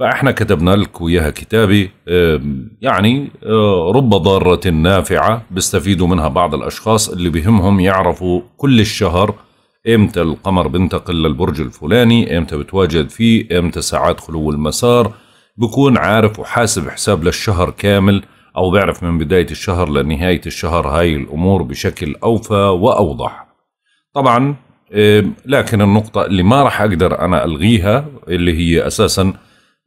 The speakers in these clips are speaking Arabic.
فاحنا كتبنا لك وياها كتابه يعني آه، رب ضارة نافعة بيستفيدوا منها بعض الأشخاص اللي بهمهم يعرفوا كل الشهر امتى القمر بينتقل للبرج الفلاني امتى بتواجد فيه امتى ساعات خلو المسار بكون عارف وحاسب حساب للشهر كامل أو بيعرف من بداية الشهر لنهاية الشهر هاي الأمور بشكل أوفى وأوضح طبعا لكن النقطة اللي ما راح أقدر أنا ألغيها اللي هي أساساً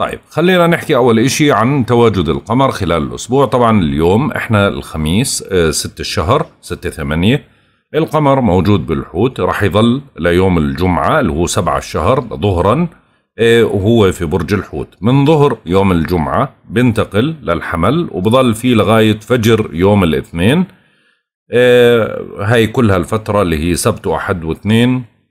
طيب خلينا نحكي اول اشي عن تواجد القمر خلال الاسبوع طبعا اليوم احنا الخميس 6 آه، الشهر 6 8 القمر موجود بالحوت راح يظل ليوم الجمعة اللي هو 7 الشهر ظهرا آه، وهو في برج الحوت من ظهر يوم الجمعة بنتقل للحمل وبظل فيه لغاية فجر يوم الاثنين آه، هاي كلها الفترة اللي هي سبت وأحد واثنين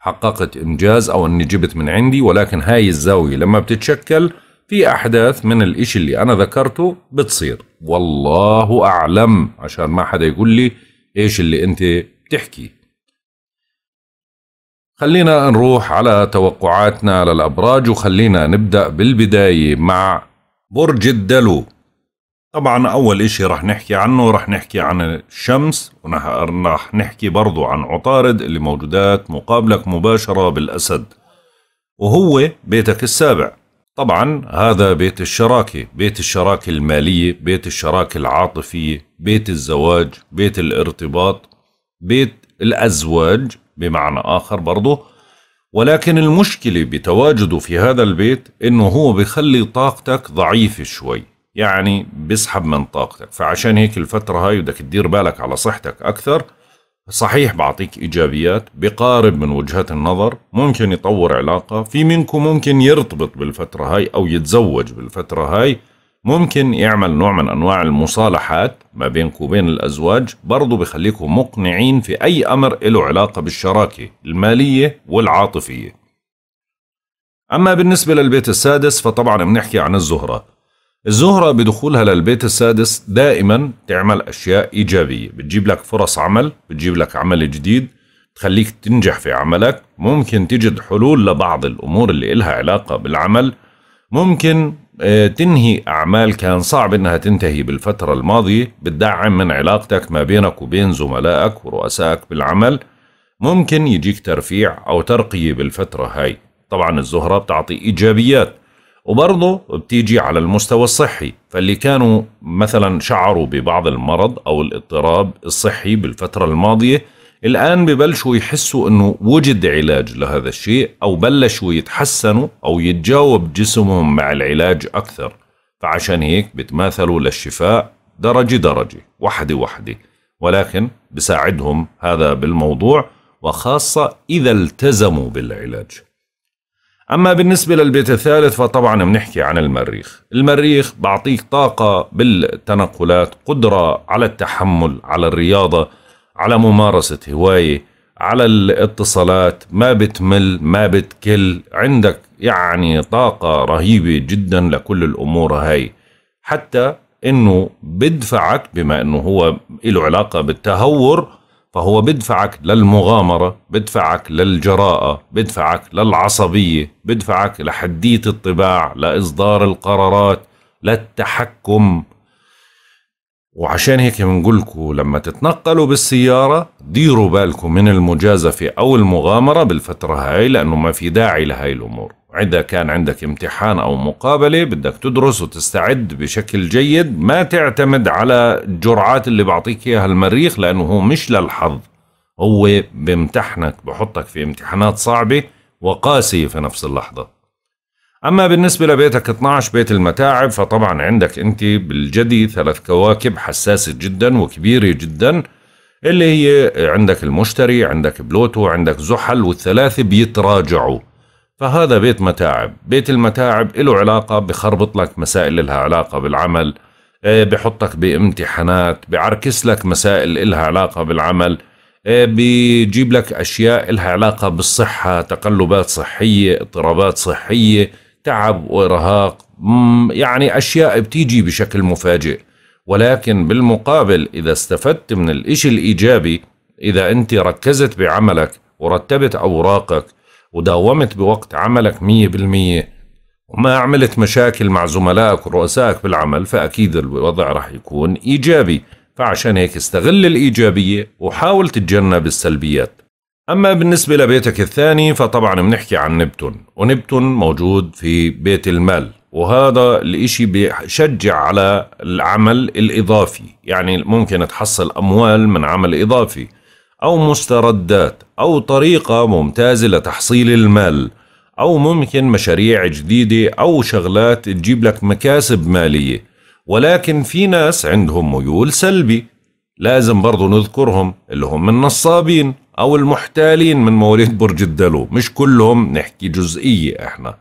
حققت إنجاز أو أني جبت من عندي ولكن هاي الزاوية لما بتتشكل في أحداث من الإشي اللي أنا ذكرته بتصير والله أعلم عشان ما حدا يقول لي إيش اللي أنت بتحكي خلينا نروح على توقعاتنا للأبراج وخلينا نبدأ بالبداية مع برج الدلو طبعا أول إشي رح نحكي عنه رح نحكي عن الشمس ورح نحكي برضو عن عطارد اللي موجودات مقابلك مباشرة بالأسد وهو بيتك السابع طبعا هذا بيت الشراكة بيت الشراكة المالية بيت الشراكة العاطفية بيت الزواج بيت الارتباط بيت الأزواج بمعنى آخر برضه ولكن المشكلة بتواجده في هذا البيت إنه هو بخلي طاقتك ضعيفة شوي يعني بيسحب من طاقتك فعشان هيك الفترة هاي بدك تدير بالك على صحتك أكثر صحيح بعطيك إيجابيات بقارب من وجهات النظر ممكن يطور علاقة في منكم ممكن يرتبط بالفترة هاي أو يتزوج بالفترة هاي ممكن يعمل نوع من أنواع المصالحات ما بينكم وبين الأزواج برضو بخليكم مقنعين في أي أمر له علاقة بالشراكة المالية والعاطفية أما بالنسبة للبيت السادس فطبعا بنحكي عن الزهرة الزهرة بدخولها للبيت السادس دائما تعمل أشياء إيجابية بتجيب لك فرص عمل بتجيب لك عمل جديد تخليك تنجح في عملك ممكن تجد حلول لبعض الأمور اللي إلها علاقة بالعمل ممكن آه، تنهي أعمال كان صعب إنها تنتهي بالفترة الماضية بتدعم من علاقتك ما بينك وبين زملائك ورؤسائك بالعمل ممكن يجيك ترفيع أو ترقية بالفترة هاي طبعا الزهرة بتعطي إيجابيات وبرضه بتيجي على المستوى الصحي فاللي كانوا مثلا شعروا ببعض المرض أو الاضطراب الصحي بالفترة الماضية الآن ببلشوا يحسوا أنه وجد علاج لهذا الشيء أو بلشوا يتحسنوا أو يتجاوب جسمهم مع العلاج أكثر فعشان هيك بتماثلوا للشفاء درجة درجة وحدة وحدة ولكن بساعدهم هذا بالموضوع وخاصة إذا التزموا بالعلاج أما بالنسبة للبيت الثالث فطبعا بنحكي عن المريخ المريخ بعطيك طاقة بالتنقلات قدرة على التحمل على الرياضة على ممارسة هواية على الاتصالات ما بتمل ما بتكل عندك يعني طاقة رهيبة جدا لكل الأمور هاي حتى انه بدفعك بما انه هو له علاقة بالتهور فهو بدفعك للمغامرة بدفعك للجراءة بدفعك للعصبية بدفعك لحدية الطباع لإصدار القرارات للتحكم وعشان هيك بنقول لكم لما تتنقلوا بالسيارة ديروا بالكم من المجازفة أو المغامرة بالفترة هاي لأنه ما في داعي لهاي الأمور إذا كان عندك امتحان أو مقابلة بدك تدرس وتستعد بشكل جيد ما تعتمد على الجرعات اللي بعطيك إياها المريخ لأنه هو مش للحظ هو بيمتحنك بحطك في امتحانات صعبة وقاسية في نفس اللحظة أما بالنسبة لبيتك 12 بيت المتاعب فطبعا عندك أنت بالجدي ثلاث كواكب حساسة جدا وكبيرة جدا اللي هي عندك المشتري عندك بلوتو عندك زحل والثلاثة بيتراجعوا فهذا بيت متاعب بيت المتاعب له علاقة بخربط لك مسائل لها علاقة بالعمل آه، بحطك بامتحانات بعركس لك مسائل لها علاقة بالعمل آه، بيجيب لك أشياء لها علاقة بالصحة تقلبات صحية اضطرابات صحية تعب وإرهاق يعني أشياء بتيجي بشكل مفاجئ ولكن بالمقابل إذا استفدت من الإشي الإيجابي إذا أنت ركزت بعملك ورتبت أوراقك وداومت بوقت عملك مية بالمية وما عملت مشاكل مع زملائك ورؤسائك بالعمل فأكيد الوضع رح يكون إيجابي فعشان هيك استغل الإيجابية وحاول تتجنب السلبيات أما بالنسبة لبيتك الثاني فطبعا بنحكي عن نبتون ونبتون موجود في بيت المال وهذا الإشي بيشجع على العمل الإضافي يعني ممكن تحصل أموال من عمل إضافي أو مستردات أو طريقة ممتازة لتحصيل المال أو ممكن مشاريع جديدة أو شغلات تجيب لك مكاسب مالية ولكن في ناس عندهم ميول سلبي لازم برضو نذكرهم اللي هم النصابين أو المحتالين من مواليد برج الدلو مش كلهم نحكي جزئية إحنا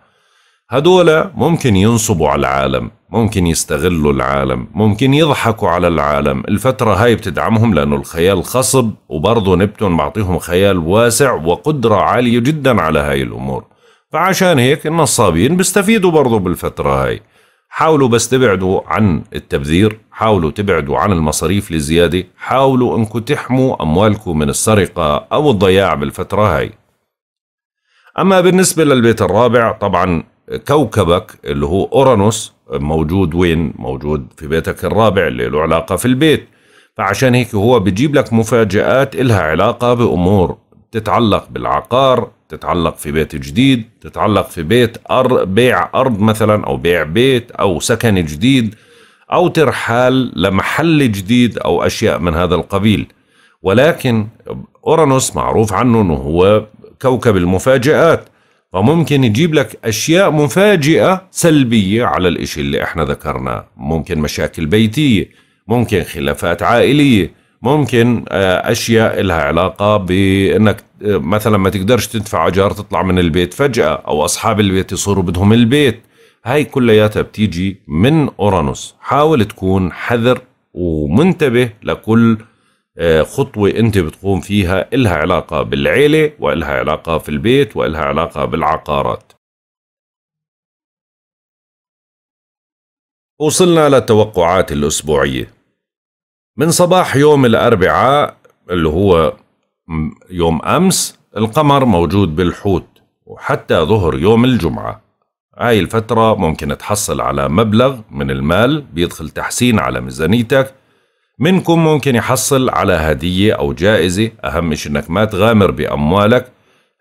هدول ممكن ينصبوا على العالم ممكن يستغلوا العالم ممكن يضحكوا على العالم الفترة هاي بتدعمهم لأنه الخيال خصب وبرضه نبتون معطيهم خيال واسع وقدرة عالية جدا على هاي الأمور فعشان هيك النصابين بيستفيدوا برضه بالفترة هاي حاولوا بس تبعدوا عن التبذير حاولوا تبعدوا عن المصاريف لزيادة حاولوا انكم تحموا أموالكم من السرقة أو الضياع بالفترة هاي أما بالنسبة للبيت الرابع طبعا كوكبك اللي هو أورانوس موجود وين موجود في بيتك الرابع اللي له علاقة في البيت فعشان هيك هو بجيب لك مفاجآت إلها علاقة بأمور تتعلق بالعقار تتعلق في بيت جديد تتعلق في بيت أر... بيع أرض مثلا أو بيع بيت أو سكن جديد أو ترحال لمحل جديد أو أشياء من هذا القبيل ولكن أورانوس معروف عنه أنه هو كوكب المفاجآت فممكن يجيب لك أشياء مفاجئة سلبية على الإشي اللي إحنا ذكرناه ممكن مشاكل بيتية ممكن خلافات عائلية ممكن آه، أشياء لها علاقة بأنك آه، مثلا ما تقدرش تدفع أجار تطلع من البيت فجأة أو أصحاب البيت يصيروا بدهم البيت هاي كلياتها بتيجي من أورانوس حاول تكون حذر ومنتبه لكل آه، خطوة أنت بتقوم فيها إلها علاقة بالعيلة وإلها علاقة في البيت وإلها علاقة بالعقارات وصلنا للتوقعات الأسبوعية من صباح يوم الأربعاء اللي هو يوم أمس القمر موجود بالحوت وحتى ظهر يوم الجمعة هاي الفترة ممكن تحصل على مبلغ من المال بيدخل تحسين على ميزانيتك منكم ممكن يحصل على هدية أو جائزة أهم شيء أنك ما تغامر بأموالك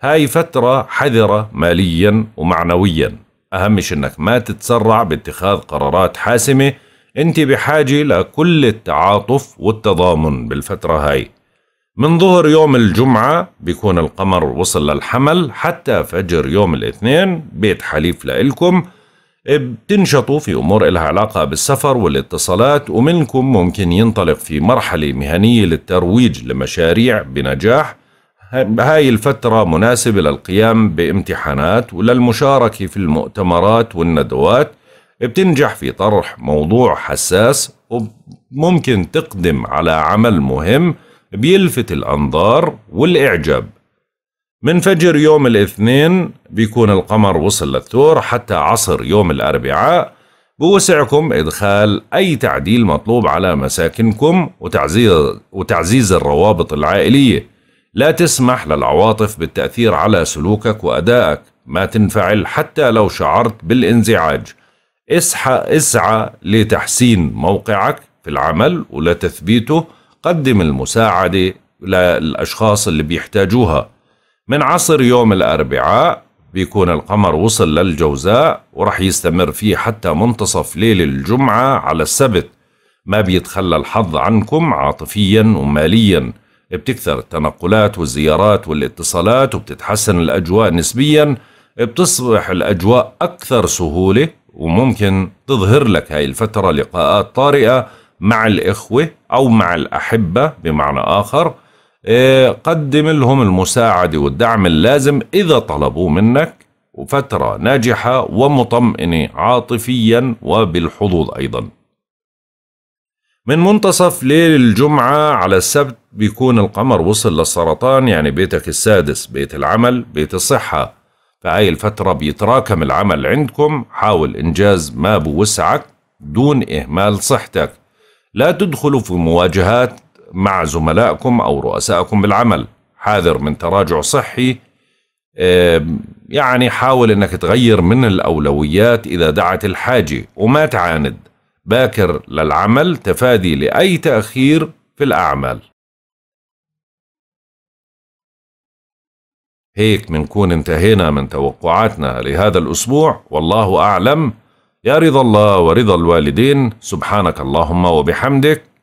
هاي فترة حذرة ماليا ومعنويا أهم شيء أنك ما تتسرع باتخاذ قرارات حاسمة أنت بحاجة لكل التعاطف والتضامن بالفترة هاي من ظهر يوم الجمعة بيكون القمر وصل للحمل حتى فجر يوم الاثنين بيت حليف لإلكم بتنشطوا في أمور إلها علاقة بالسفر والاتصالات ومنكم ممكن ينطلق في مرحلة مهنية للترويج لمشاريع بنجاح هاي الفترة مناسبة للقيام بامتحانات وللمشاركة في المؤتمرات والندوات بتنجح في طرح موضوع حساس وممكن تقدم على عمل مهم بيلفت الأنظار والإعجاب من فجر يوم الاثنين بيكون القمر وصل للثور حتى عصر يوم الأربعاء بوسعكم إدخال أي تعديل مطلوب على مساكنكم وتعزيز, وتعزيز الروابط العائلية لا تسمح للعواطف بالتأثير على سلوكك وأدائك ما تنفعل حتى لو شعرت بالانزعاج اسعى, اسعى لتحسين موقعك في العمل ولتثبيته قدم المساعدة للأشخاص اللي بيحتاجوها من عصر يوم الأربعاء بيكون القمر وصل للجوزاء ورح يستمر فيه حتى منتصف ليل الجمعة على السبت ما بيتخلى الحظ عنكم عاطفيا وماليا بتكثر التنقلات والزيارات والاتصالات وبتتحسن الأجواء نسبيا بتصبح الأجواء أكثر سهولة وممكن تظهر لك هاي الفترة لقاءات طارئة مع الإخوة أو مع الأحبة بمعنى آخر إيه، قدم لهم المساعدة والدعم اللازم إذا طلبوا منك وفترة ناجحة ومطمئنة عاطفيا وبالحظوظ أيضا من منتصف ليل الجمعة على السبت بيكون القمر وصل للسرطان يعني بيتك السادس بيت العمل بيت الصحة فهاي الفترة بيتراكم العمل عندكم حاول إنجاز ما بوسعك دون إهمال صحتك لا تدخلوا في مواجهات مع زملائكم أو رؤسائكم بالعمل حاذر من تراجع صحي يعني حاول أنك تغير من الأولويات إذا دعت الحاجة وما تعاند باكر للعمل تفادي لأي تأخير في الأعمال هيك منكون انتهينا من توقعاتنا لهذا الأسبوع والله أعلم يا رضا الله ورضا الوالدين سبحانك اللهم وبحمدك